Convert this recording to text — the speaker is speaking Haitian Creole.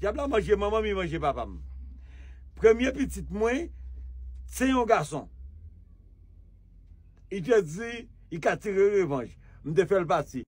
J'a blan manje maman mi manje babam. Premier petit mwen, tiye yon garson. I te dize, i katire revanche. Mde fèl bati.